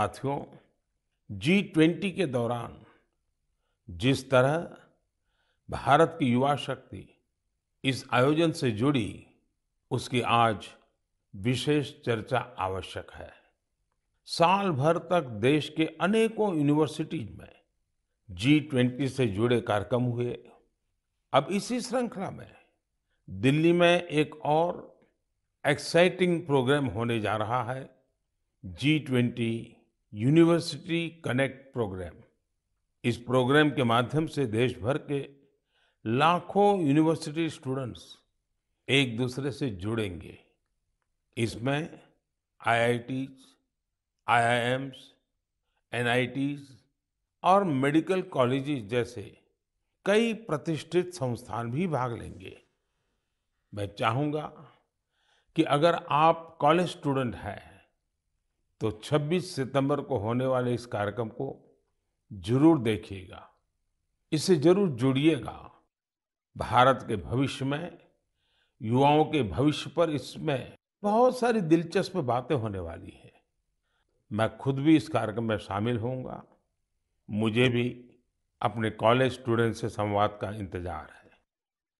साथियों G twenty के दौरान जिस तरह भारत की युवा शक्ति इस आयोजन से जुड़ी उसकी आज विशेष चर्चा आवश्यक है साल भर तक देश के अनेकों यूनिवर्सिटीज में जी ट्वेंटी से जुड़े कार्यक्रम हुए अब इसी श्रृंखला में दिल्ली में एक और एक्साइटिंग प्रोग्राम होने जा रहा है G twenty university connect programme इस प्रोग्राम के माध्यम से देश भर के लाखों यूनिवर्सिटी स्टूडेंट्स एक दूसरे से जुड़ेंगे इसमें आईआईटीज आईआईएम्स एनआईटीज और मेडिकल कॉलेजेस जैसे कई प्रतिष्ठित संस्थान भी भाग लेंगे मैं चाहूँगा कि अगर आप कॉलेज स्टूडेंट हैं तो 26 सितंबर को होने वाले इस कार्यक्रम को जरूर देखिएगा इससे जरूर जुड़िएगा भारत के भविष्य में युवाओं के भविष्य पर इसमें बहुत सारी दिलचस्प बातें होने वाली है मैं खुद भी इस कार्यक्रम में शामिल होऊंगा मुझे भी अपने कॉलेज स्टूडेंट से संवाद का इंतजार है